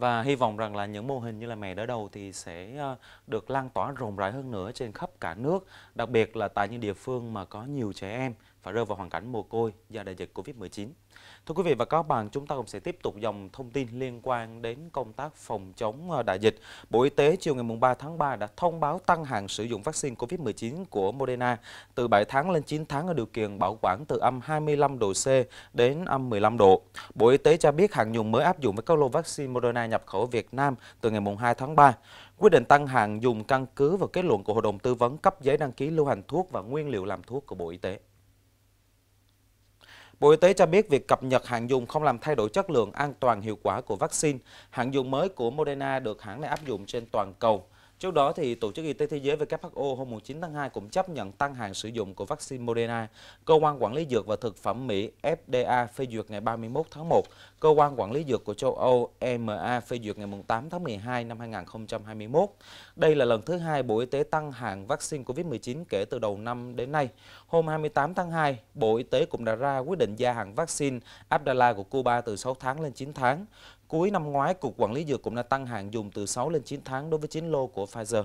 và hy vọng rằng là những mô hình như là mẹ đỡ đầu thì sẽ ờ, được lan tỏa rộng rãi hơn nữa trên khắp cả nước đặc biệt là tại những địa phương mà có nhiều trẻ em phải rơi vào hoàn cảnh mồ côi do đại dịch Covid-19. Thưa quý vị và các bạn, chúng ta cũng sẽ tiếp tục dòng thông tin liên quan đến công tác phòng chống ờ, đại dịch. Bộ Y tế chiều ngày 3 tháng 3 đã thông báo tăng hạn sử dụng vaccine Covid-19 của Moderna từ 7 tháng lên 9 tháng ở điều kiện bảo quản từ âm 25 độ C đến âm 15 độ. Bộ Y tế cho biết hạn dùng mới áp dụng với các lô vaccine Moderna nhập khẩu Việt Nam từ ngày 2 tháng 3. Quyết định tăng hạn dùng căn cứ vào kết luận của Hội đồng Tư vấn cấp giấy đăng ký lưu hành thuốc và nguyên liệu làm thuốc của Bộ Y tế. Bộ Y tế cho biết việc cập nhật hạn dùng không làm thay đổi chất lượng, an toàn, hiệu quả của vaccine. Hạn dùng mới của Moderna được hãng này áp dụng trên toàn cầu. Trước đó, thì Tổ chức Y tế Thế giới WHO hôm 9 tháng 2 cũng chấp nhận tăng hàng sử dụng của vaccine Moderna. Cơ quan Quản lý Dược và Thực phẩm Mỹ FDA phê duyệt ngày 31 tháng 1, Cơ quan Quản lý Dược của châu Âu EMA phê duyệt ngày 8 tháng 12 năm 2021. Đây là lần thứ hai Bộ Y tế tăng hàng vaccine COVID-19 kể từ đầu năm đến nay. Hôm 28 tháng 2, Bộ Y tế cũng đã ra quyết định gia hạn vaccine Abdala của Cuba từ 6 tháng lên 9 tháng. Cuối năm ngoái, Cục Quản lý Dược cũng đã tăng hạn dùng từ 6 lên 9 tháng đối với 9 lô của Pfizer.